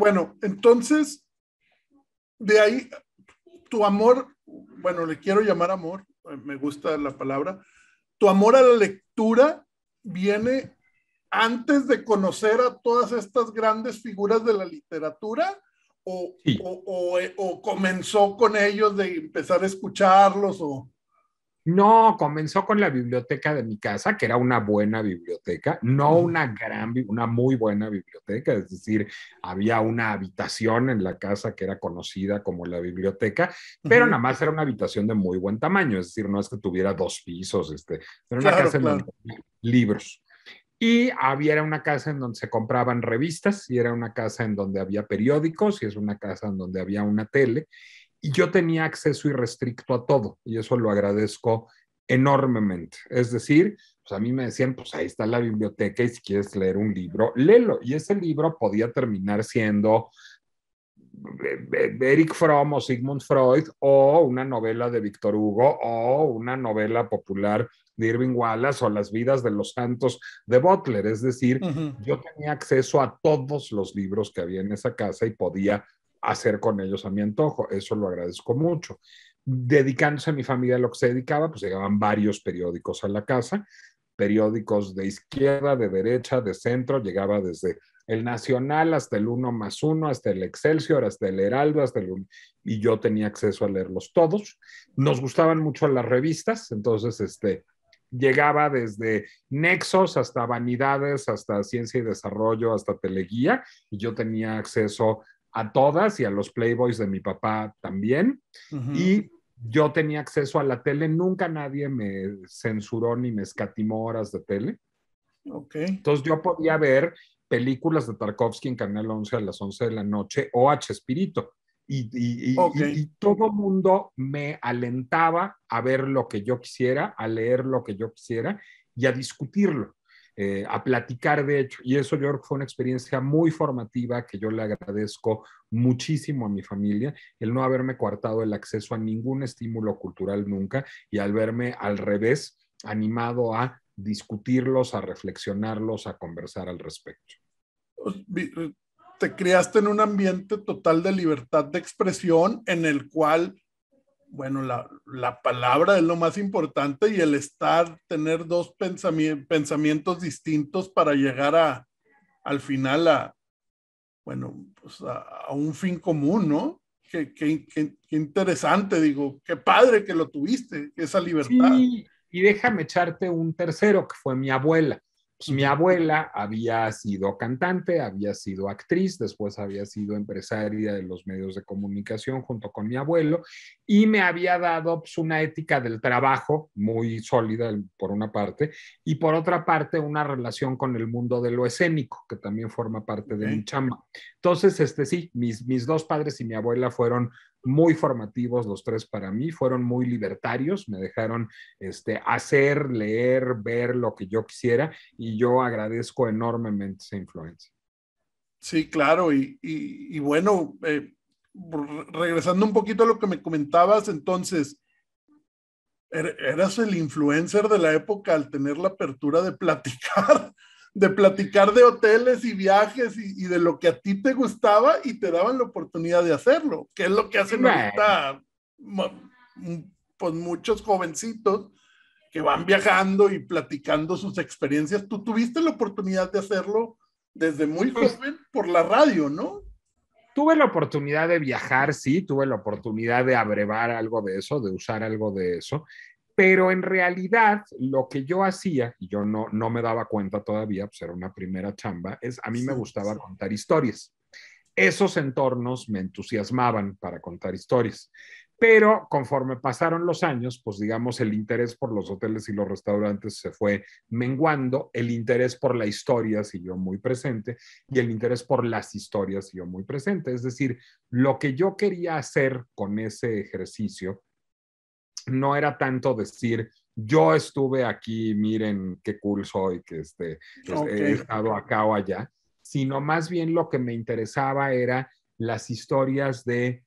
bueno, entonces, de ahí, tu amor, bueno, le quiero llamar amor, eh, me gusta la palabra, tu amor a la lectura viene antes de conocer a todas estas grandes figuras de la literatura o, eh, o comenzó con ellos de empezar a escucharlos o... No, comenzó con la biblioteca de mi casa, que era una buena biblioteca, no una gran, una muy buena biblioteca, es decir, había una habitación en la casa que era conocida como la biblioteca, pero nada más era una habitación de muy buen tamaño, es decir, no es que tuviera dos pisos, este, era una casa donde libros. Y había era una casa en donde se compraban revistas, y era una casa en donde había periódicos, y es una casa en donde había una tele y yo tenía acceso irrestricto a todo y eso lo agradezco enormemente. Es decir, pues a mí me decían, pues ahí está la biblioteca y si quieres leer un libro, léelo. Y ese libro podía terminar siendo eh, eh, Eric Fromm o Sigmund Freud o una novela de Víctor Hugo o una novela popular de Irving Wallace o Las vidas de los santos de Butler. Es decir, yo tenía acceso a todos los libros que había en esa casa y podía hacer con ellos a mi antojo. Eso lo agradezco mucho. Dedicándose a mi familia a lo que se dedicaba, pues llegaban varios periódicos a la casa, periódicos de izquierda, de derecha, de centro, llegaba desde el Nacional hasta el Uno más Uno, hasta el Excelsior, hasta el Heraldo, hasta el... Y yo tenía acceso a leerlos todos. Nos gustaban mucho las revistas, entonces, este, llegaba desde Nexos hasta Vanidades, hasta Ciencia y Desarrollo, hasta Teleguía, y yo tenía acceso a todas y a los Playboys de mi papá también. Y yo tenía acceso a la tele, nunca nadie me censuró ni me escatimó horas de tele. Entonces yo podía ver películas de Tarkovsky en Canal 11 a las 11 de la noche o h Espíritu Y, y, y, todo mundo me alentaba a ver lo que yo quisiera, a leer lo que yo quisiera y a discutirlo. Eh, a platicar de hecho. Y eso yo fue una experiencia muy formativa que yo le agradezco muchísimo a mi familia, el no haberme coartado el acceso a ningún estímulo cultural nunca y al verme al revés animado a discutirlos, a reflexionarlos, a conversar al respecto. Pues, eh, te criaste en un ambiente total de libertad de expresión en el cual bueno, la, palabra es lo más importante y el estar, tener dos pensamientos distintos para llegar a, al final a, bueno, pues a, un fin común, ¿no? Qué, interesante, digo, qué padre que lo tuviste, esa libertad. y déjame echarte un tercero, que fue mi abuela. Pues, mi abuela había sido cantante, había sido actriz, después había sido empresaria de los medios de comunicación junto con mi abuelo y me había dado pues, una ética del trabajo muy sólida por una parte y por otra parte una relación con el mundo de lo escénico que también forma parte de mi chamba. Entonces, este sí, mis, mis dos padres y mi abuela fueron muy formativos los tres para mí, fueron muy libertarios, me dejaron este, hacer, leer, ver lo que yo quisiera y y yo agradezco enormemente esa influencia. Sí, claro, y, y, bueno, eh, regresando un poquito a lo que me comentabas, entonces, er, eras el influencer de la época al tener la apertura de platicar, de platicar de hoteles y viajes y, de lo que a ti te gustaba y te daban la oportunidad de hacerlo, que es lo que hacen ahorita pues, muchos jovencitos que van viajando y platicando sus experiencias. Tú tuviste la oportunidad de hacerlo desde muy pues, joven por la radio, ¿no? Tuve la oportunidad de viajar, sí, tuve la oportunidad de abrevar algo de eso, de usar algo de eso, pero en realidad lo que yo hacía, y yo no, no me daba cuenta todavía, pues era una primera chamba, es a mí me gustaba contar historias esos entornos me entusiasmaban para contar historias pero conforme pasaron los años, pues digamos, el interés por los hoteles y los restaurantes se fue menguando, el interés por la historia siguió muy presente y el interés por las historias siguió muy presente. Es decir, lo que yo quería hacer con ese ejercicio no era tanto decir, yo estuve aquí, miren qué cool soy, que este, pues, he estado acá o allá, sino más bien lo que me interesaba era las historias de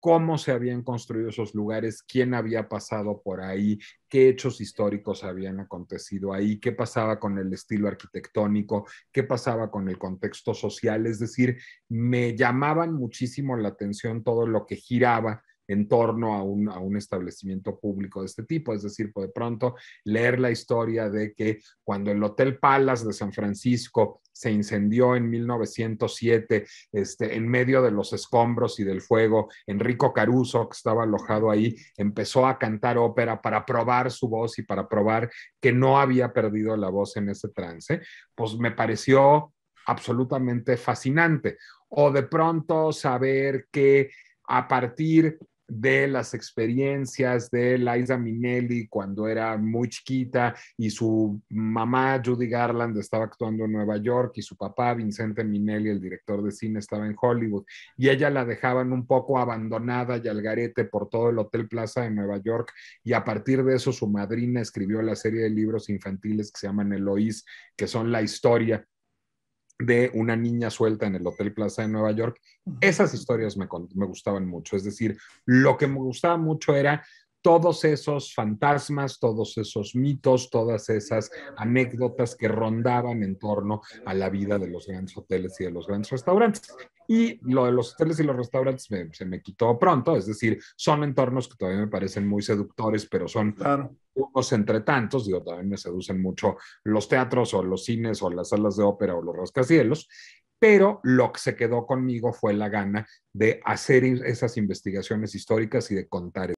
cómo se habían construido esos lugares, quién había pasado por ahí, qué hechos históricos habían acontecido ahí, qué pasaba con el estilo arquitectónico, qué pasaba con el contexto social. Es decir, me llamaban muchísimo la atención todo lo que giraba en torno a un, establecimiento público de este tipo. Es decir, pues, de pronto leer la historia de que cuando el Hotel Palace de San Francisco se incendió en 1907, este, en medio de los escombros y del fuego, Enrico Caruso, que estaba alojado ahí, empezó a cantar ópera para probar su voz y para probar que no había perdido la voz en ese trance, pues me pareció absolutamente fascinante. O de pronto saber que a partir de las experiencias de Liza Minnelli cuando era muy chiquita y su mamá Judy Garland estaba actuando en Nueva York y su papá Vincente Minnelli, el director de cine, estaba en Hollywood y ella la dejaban un poco abandonada y al garete por todo el Hotel Plaza de Nueva York y a partir de eso su madrina escribió la serie de libros infantiles que se llaman Eloís, que son la historia de una niña suelta en el Hotel Plaza de Nueva York. Esas historias me, gustaban mucho. Es decir, lo que me gustaba mucho era todos esos fantasmas, todos esos mitos, todas esas anécdotas que rondaban en torno a la vida de los grandes hoteles y de los grandes restaurantes. Y lo de los hoteles y los restaurantes se me quitó pronto, es decir, son entornos que todavía me parecen muy seductores, pero son unos entre tantos, digo, también me seducen mucho los teatros o los cines o las salas de ópera o los rascacielos, pero lo que se quedó conmigo fue la gana de hacer esas investigaciones históricas y de contar.